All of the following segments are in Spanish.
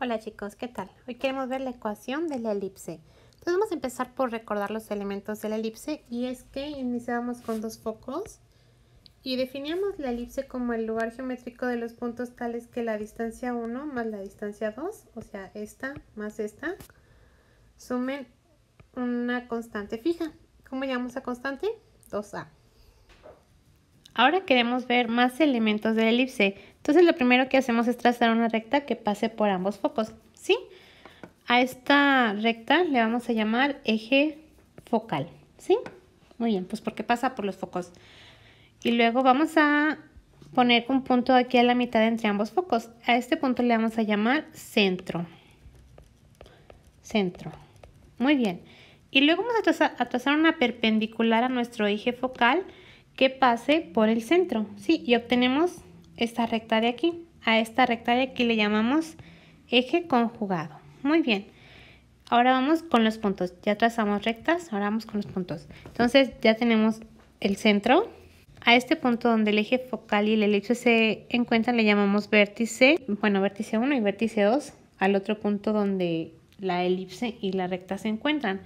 Hola chicos, ¿qué tal? Hoy queremos ver la ecuación de la elipse. Entonces vamos a empezar por recordar los elementos de la elipse y es que iniciamos con dos focos y definimos la elipse como el lugar geométrico de los puntos tales que la distancia 1 más la distancia 2, o sea esta más esta, sumen una constante fija. ¿Cómo llamamos a constante? 2a. Ahora queremos ver más elementos de la elipse. Entonces lo primero que hacemos es trazar una recta que pase por ambos focos, ¿sí? A esta recta le vamos a llamar eje focal, ¿sí? Muy bien, pues porque pasa por los focos. Y luego vamos a poner un punto aquí a la mitad entre ambos focos. A este punto le vamos a llamar centro. Centro. Muy bien. Y luego vamos a trazar, una perpendicular a nuestro eje focal que pase por el centro, ¿sí? Y obtenemos esta recta de aquí. A esta recta de aquí le llamamos eje conjugado. Muy bien. Ahora vamos con los puntos. Ya trazamos rectas, ahora vamos con los puntos. Entonces ya tenemos el centro. A este punto donde el eje focal y el elipse se encuentran le llamamos vértice, bueno, vértice 1 y vértice 2, al otro punto donde la elipse y la recta se encuentran.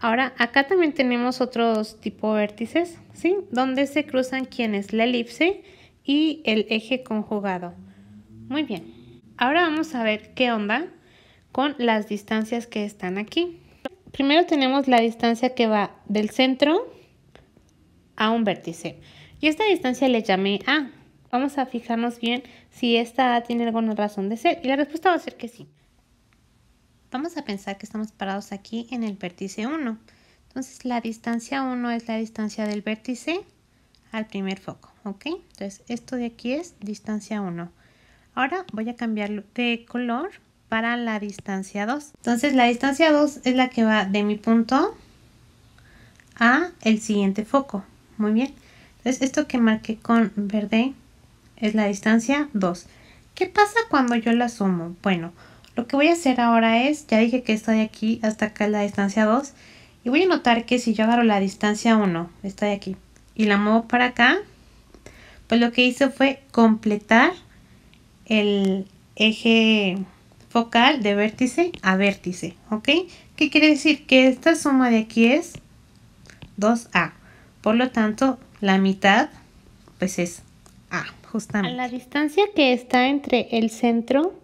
Ahora, acá también tenemos otros tipo de vértices, ¿sí? Donde se cruzan es la elipse y el eje conjugado. Muy bien, ahora vamos a ver qué onda con las distancias que están aquí. Primero tenemos la distancia que va del centro a un vértice. Y esta distancia le llamé A. Vamos a fijarnos bien si esta A tiene alguna razón de ser. Y la respuesta va a ser que sí. Vamos a pensar que estamos parados aquí en el vértice 1. Entonces la distancia 1 es la distancia del vértice al primer foco, ¿ok? Entonces, esto de aquí es distancia 1. Ahora voy a cambiar de color para la distancia 2. Entonces, la distancia 2 es la que va de mi punto a el siguiente foco. Muy bien. Entonces, esto que marqué con verde es la distancia 2. ¿Qué pasa cuando yo la sumo? Bueno, lo que voy a hacer ahora es, ya dije que esta de aquí hasta acá es la distancia 2, y voy a notar que si yo agarro la distancia 1, está de aquí, y la muevo para acá, pues lo que hice fue completar el eje focal de vértice a vértice, ¿ok? ¿Qué quiere decir? Que esta suma de aquí es 2A, por lo tanto la mitad pues es A, justamente. la distancia que está entre el centro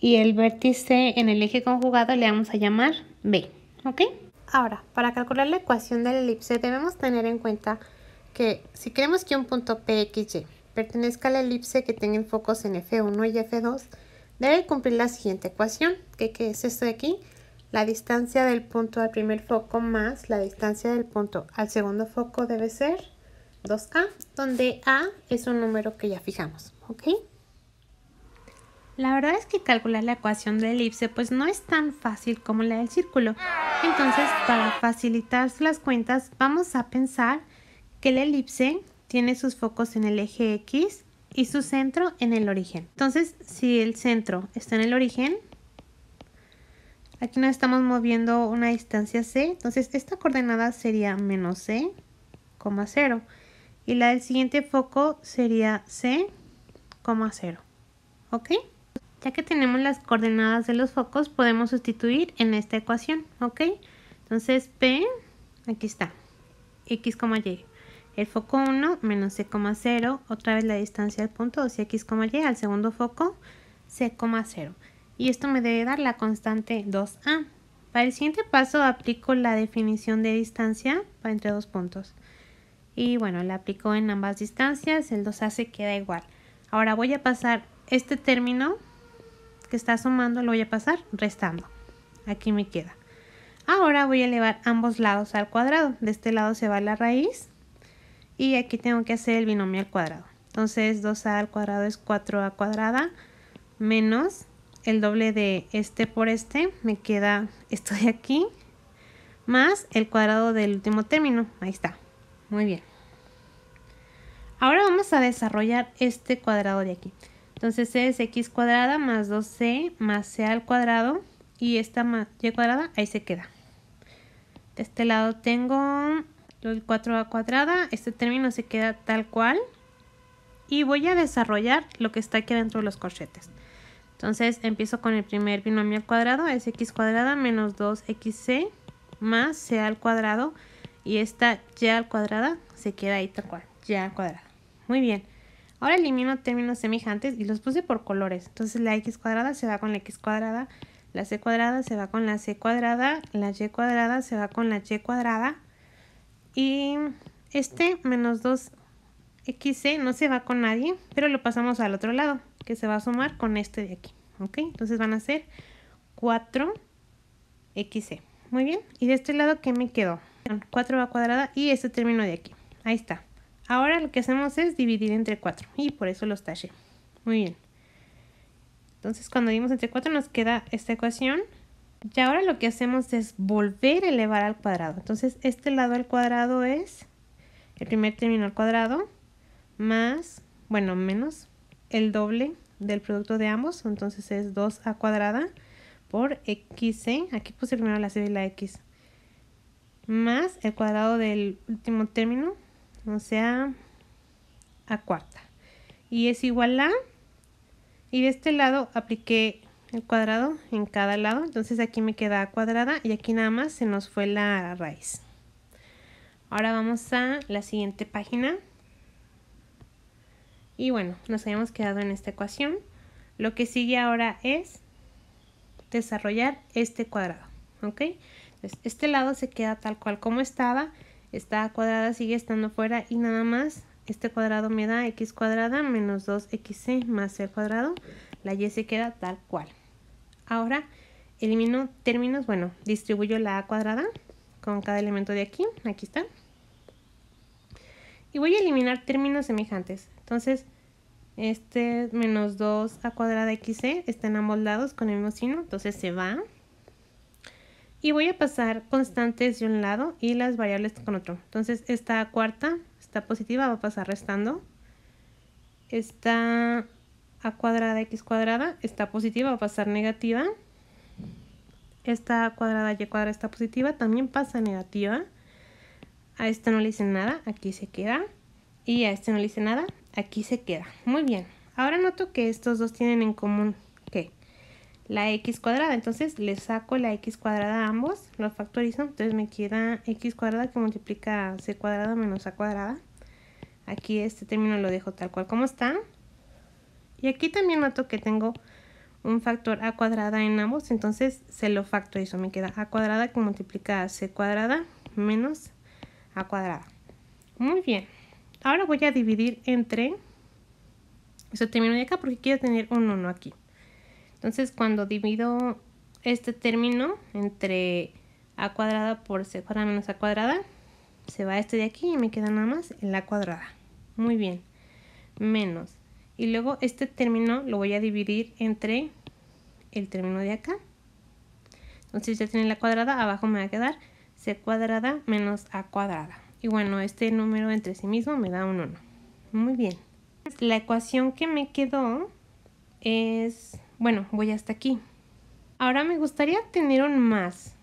y el vértice en el eje conjugado le vamos a llamar B, ¿ok? Ahora, para calcular la ecuación de la elipse debemos tener en cuenta que si queremos que un punto PXY pertenezca a la elipse que tenga focos en F1 y F2, debe cumplir la siguiente ecuación, que, es esto de aquí, la distancia del punto al primer foco más la distancia del punto al segundo foco debe ser 2A, donde A es un número que ya fijamos, ¿ok? La verdad es que calcular la ecuación de elipse pues no es tan fácil como la del círculo. Entonces, para facilitar las cuentas, vamos a pensar que la elipse tiene sus focos en el eje X y su centro en el origen. Entonces, si el centro está en el origen, aquí nos estamos moviendo una distancia C, entonces esta coordenada sería menos C, 0. Y la del siguiente foco sería C, 0. ¿Ok? Ya que tenemos las coordenadas de los focos, podemos sustituir en esta ecuación, ¿ok? Entonces P, aquí está, X, Y el foco 1 menos 0, otra vez la distancia al punto, o sea, X, Y, al segundo foco, 0. Y esto me debe dar la constante 2A. Para el siguiente paso aplico la definición de distancia para entre dos puntos. Y bueno, la aplico en ambas distancias, el 2A se queda igual. Ahora voy a pasar este término que está sumando, lo voy a pasar restando. Aquí me queda. Ahora voy a elevar ambos lados al cuadrado. De este lado se va la raíz y aquí tengo que hacer el binomio al cuadrado. Entonces 2a al cuadrado es 4a cuadrada menos el doble de este por este, me queda esto de aquí, más el cuadrado del último término. Ahí está. Muy bien. Ahora vamos a desarrollar este cuadrado de aquí. Entonces es x cuadrada más 2c más c al cuadrado y esta más y cuadrada ahí se queda. De este lado tengo el 4a cuadrada, este término se queda tal cual y voy a desarrollar lo que está aquí dentro de los corchetes. Entonces empiezo con el primer binomio al cuadrado, es x cuadrada menos 2xc más c al cuadrado y esta y al cuadrada se queda ahí tal cual, y al cuadrado. Muy bien, ahora elimino términos semejantes y los puse por colores. Entonces la x cuadrada se va con la x cuadrada, la c cuadrada se va con la c cuadrada, la y cuadrada se va con la y cuadrada y este menos 2xc no se va con nadie, pero lo pasamos al otro lado, que se va a sumar con este de aquí. ¿Ok? Entonces van a ser 4xc. Muy bien. Y de este lado, ¿qué me quedó? 4 va cuadrada y este término de aquí. Ahí está. Ahora lo que hacemos es dividir entre 4 y por eso los taché. Muy bien. Entonces cuando dimos entre 4 nos queda esta ecuación y ahora lo que hacemos es volver a elevar al cuadrado. Entonces este lado al cuadrado es el primer término al cuadrado más, bueno, menos el doble del producto de ambos. Entonces es 2a cuadrada por x, ¿eh? aquí puse primero la c y la x, más el cuadrado del último término, o sea, a cuarta. Y es igual a, y de este lado apliqué el cuadrado en cada lado. Entonces aquí me queda cuadrada y aquí nada más se nos fue la raíz. Ahora vamos a la siguiente página. Y bueno, nos habíamos quedado en esta ecuación. Lo que sigue ahora es desarrollar este cuadrado. ¿Ok? este lado se queda tal cual como estaba. Esta cuadrada sigue estando fuera y nada más este cuadrado me da x cuadrada menos 2xc más c cuadrado. La Y se queda tal cual. Ahora elimino términos, bueno, distribuyo la A cuadrada con cada elemento de aquí, aquí está. Y voy a eliminar términos semejantes. Entonces, este menos 2 a cuadrada xc está en ambos lados con el mismo signo, entonces se va. Y voy a pasar constantes de un lado y las variables con otro. Entonces esta cuarta, está positiva, va a pasar restando. Esta a cuadrada x cuadrada está positiva, va a pasar negativa. Esta cuadrada y cuadrada está positiva, también pasa negativa. A esta no le hice nada, aquí se queda. Y a este no le hice nada, aquí se queda. Muy bien. Ahora noto que estos dos tienen en común que la x cuadrada. Entonces le saco la x cuadrada a ambos, los factorizo. Entonces me queda x cuadrada que multiplica c cuadrada menos a cuadrada. Aquí este término lo dejo tal cual como está. Y aquí también noto que tengo un factor a cuadrada en ambos, entonces se lo factorizo. Me queda a cuadrada que multiplica a c cuadrada menos a cuadrada. Muy bien. Ahora voy a dividir entre... Eso termino de acá porque quiero tener un 1 aquí. Entonces cuando divido este término entre a cuadrada por c cuadrada menos a cuadrada, se va este de aquí y me queda nada más la cuadrada. Muy bien. Menos y luego este término lo voy a dividir entre el término de acá entonces ya tiene la cuadrada abajo me va a quedar c cuadrada menos a cuadrada y bueno este número entre sí mismo me da un 1 muy bien pues, la ecuación que me quedó es bueno voy hasta aquí ahora me gustaría tener un más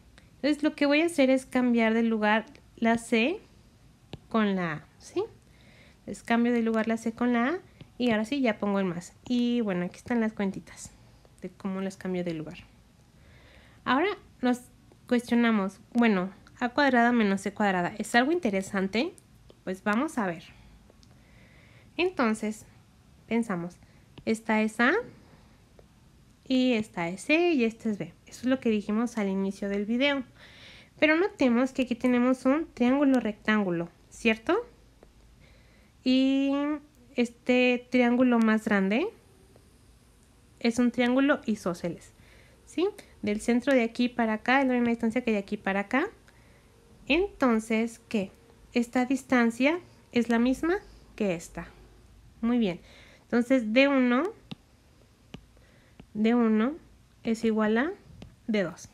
entonces lo que voy a hacer es cambiar de lugar la c con la a ¿sí? entonces cambio de lugar la c con la a y ahora sí, ya pongo el más. Y bueno, aquí están las cuentitas de cómo las cambio de lugar. Ahora nos cuestionamos, bueno, a cuadrada menos c cuadrada, ¿es algo interesante? Pues vamos a ver. Entonces, pensamos, esta es A, y esta es C e y esta es B. Eso es lo que dijimos al inicio del video. Pero notemos que aquí tenemos un triángulo rectángulo, ¿cierto? Y este triángulo más grande es un triángulo isósceles, ¿sí? Del centro de aquí para acá es la misma distancia que de aquí para acá. Entonces, ¿qué? Esta distancia es la misma que esta. Muy bien. Entonces, D1, D1 es igual a D2.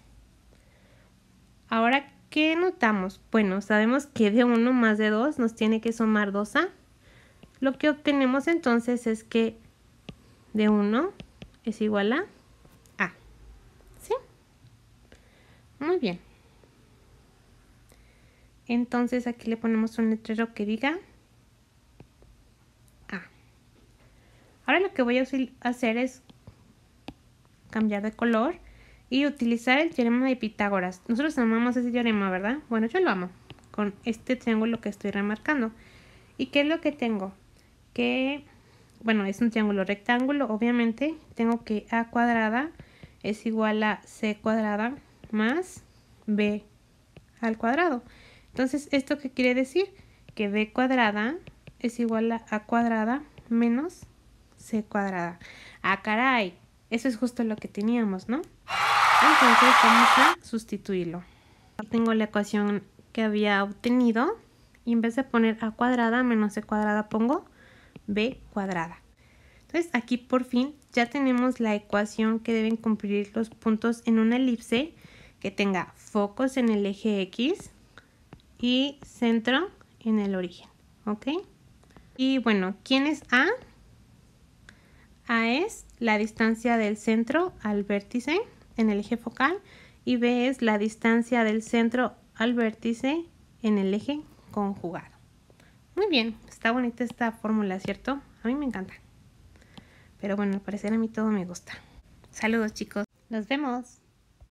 Ahora, ¿qué notamos? Bueno, sabemos que D1 más D2 nos tiene que sumar 2A lo que obtenemos entonces es que de 1 es igual a A. ¿Sí? Muy bien. Entonces aquí le ponemos un letrero que diga A. Ahora lo que voy a hacer es cambiar de color y utilizar el teorema de Pitágoras. Nosotros amamos ese teorema, ¿verdad? Bueno, yo lo amo con este triángulo que estoy remarcando. ¿Y qué es lo que tengo? que, bueno, es un triángulo rectángulo, obviamente tengo que A cuadrada es igual a C cuadrada más B al cuadrado. Entonces, ¿esto qué quiere decir? Que B cuadrada es igual a A cuadrada menos C cuadrada. ¡Ah, caray! Eso es justo lo que teníamos, ¿no? Entonces vamos a sustituirlo. Tengo la ecuación que había obtenido y en vez de poner A cuadrada menos C cuadrada pongo b cuadrada. Entonces aquí por fin ya tenemos la ecuación que deben cumplir los puntos en una elipse que tenga focos en el eje X y centro en el origen, ¿ok? Y bueno, ¿quién es A? A es la distancia del centro al vértice en el eje focal y B es la distancia del centro al vértice en el eje conjugado. Muy bien, está bonita esta fórmula, ¿cierto? A mí me encanta. Pero bueno, al parecer a mí todo me gusta. Saludos chicos, nos vemos.